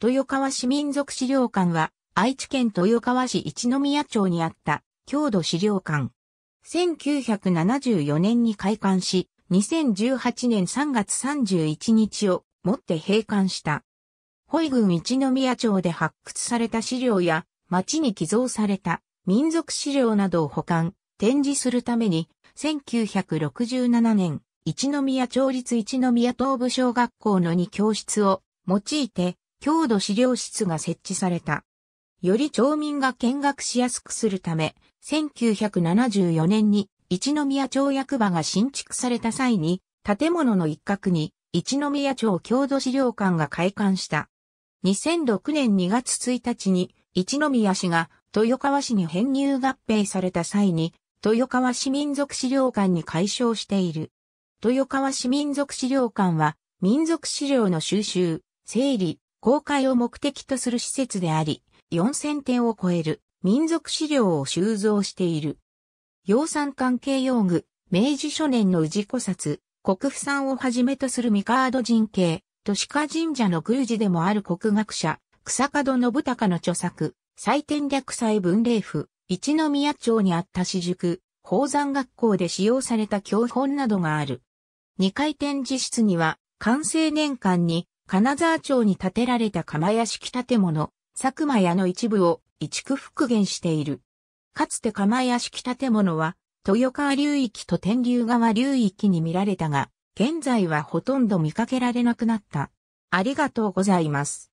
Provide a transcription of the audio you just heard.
豊川市民族資料館は、愛知県豊川市一宮町にあった、郷土資料館。1974年に開館し、2018年3月31日をもって閉館した。保育郡一宮町で発掘された資料や、町に寄贈された民族資料などを保管、展示するために、1967年、一宮町立一宮東部小学校の2教室を用いて、郷土資料室が設置された。より町民が見学しやすくするため、1974年に一宮町役場が新築された際に、建物の一角に一宮町郷土資料館が開館した。2006年2月1日に一宮市が豊川市に編入合併された際に、豊川市民族資料館に改称している。豊川市民族資料館は、民族資料の収集、整理、公開を目的とする施設であり、4000点を超える民族資料を収蔵している。養蚕関係用具、明治初年の氏子札、国府山をはじめとする三河人形、都市化神社の宮司でもある国学者、草門信孝の著作、祭典略祭文礼府、一宮町にあった私塾、宝山学校で使用された教本などがある。二階展示室には、完成年間に金沢町に建てられた釜屋式建物、佐久間屋の一部を一区復元している。かつて釜屋式建物は、豊川流域と天竜川流域に見られたが、現在はほとんど見かけられなくなった。ありがとうございます。